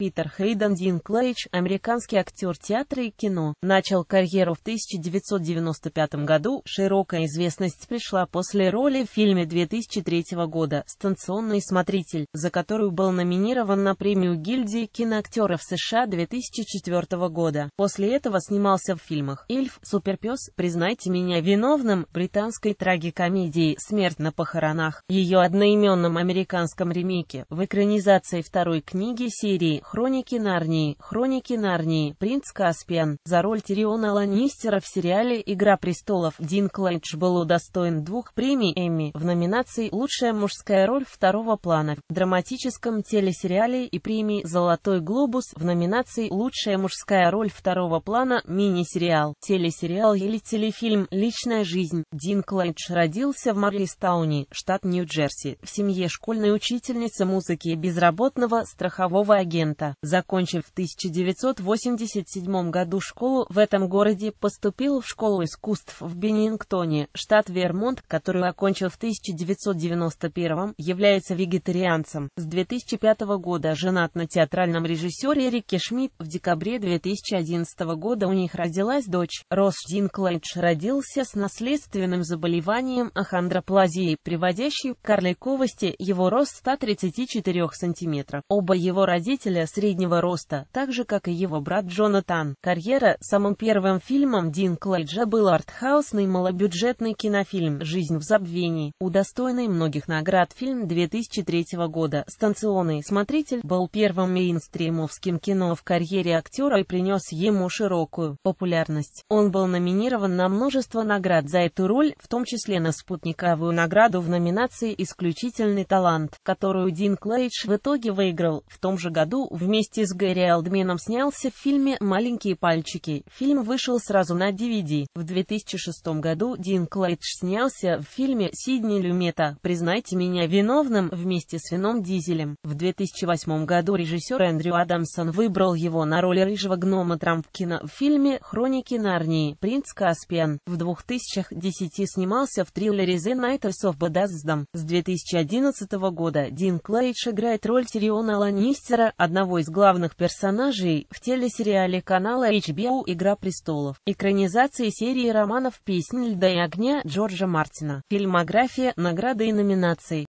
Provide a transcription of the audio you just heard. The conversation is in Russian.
Питер Хейден Динклейдж, американский актер театра и кино, начал карьеру в 1995 году. Широкая известность пришла после роли в фильме 2003 года «Станционный смотритель», за которую был номинирован на премию гильдии киноактеров США 2004 года. После этого снимался в фильмах «Эльф», «Суперпес», «Признайте меня виновным», британской трагикомедии «Смерть на похоронах», ее одноименном американском ремейке, в экранизации второй книги серии Хроники Нарнии, Хроники Нарнии, принц Каспиан, за роль Тириона Ланнистера в сериале «Игра престолов» Дин Клэндж был удостоен двух премий Эмми в номинации «Лучшая мужская роль второго плана» в драматическом телесериале и премии «Золотой глобус» в номинации «Лучшая мужская роль второго плана» мини-сериал, телесериал или телефильм «Личная жизнь». Дин Клэндж родился в Марлистауне, штат Нью-Джерси, в семье школьной учительницы музыки и безработного страхового агента Торонто. Закончив в 1987 году школу в этом городе, поступил в школу искусств в Беннингтоне, штат Вермонт, которую окончил в 1991, является вегетарианцем. С 2005 года женат на театральном режиссере Рике Шмидт. В декабре 2011 года у них родилась дочь. Рос Динклэдж родился с наследственным заболеванием ахандроплазией, приводящей к карликовости его рост 134 см. Оба его родителя среднего роста, так же, как и его брат Джонатан. Карьера самым первым фильмом Дин Клайджа был артхаусный малобюджетный кинофильм «Жизнь в забвении», удостоенный многих наград фильм 2003 года. «Станционный смотритель» был первым мейнстримовским кино в карьере актера и принес ему широкую популярность. Он был номинирован на множество наград за эту роль, в том числе на спутниковую награду в номинации «Исключительный талант», которую Дин Клейдж в итоге выиграл. В том же году Вместе с Гэри Алдменом снялся в фильме «Маленькие пальчики». Фильм вышел сразу на DVD. В 2006 году Дин Клайдж снялся в фильме «Сидни Люмета. Признайте меня виновным» вместе с Вином Дизелем. В 2008 году режиссер Эндрю Адамсон выбрал его на роль рыжего гнома Трампкина в фильме «Хроники Нарнии. Принц Каспиан». В 2010 снимался в триллере «The Nighters of Badassdom». С 2011 года Дин Клайдж играет роль Тириона Ланнистера, одна одного из главных персонажей в телесериале канала HBO «Игра престолов», экранизации серии романов «Песнь льда и огня» Джорджа Мартина, фильмография, награды и номинации.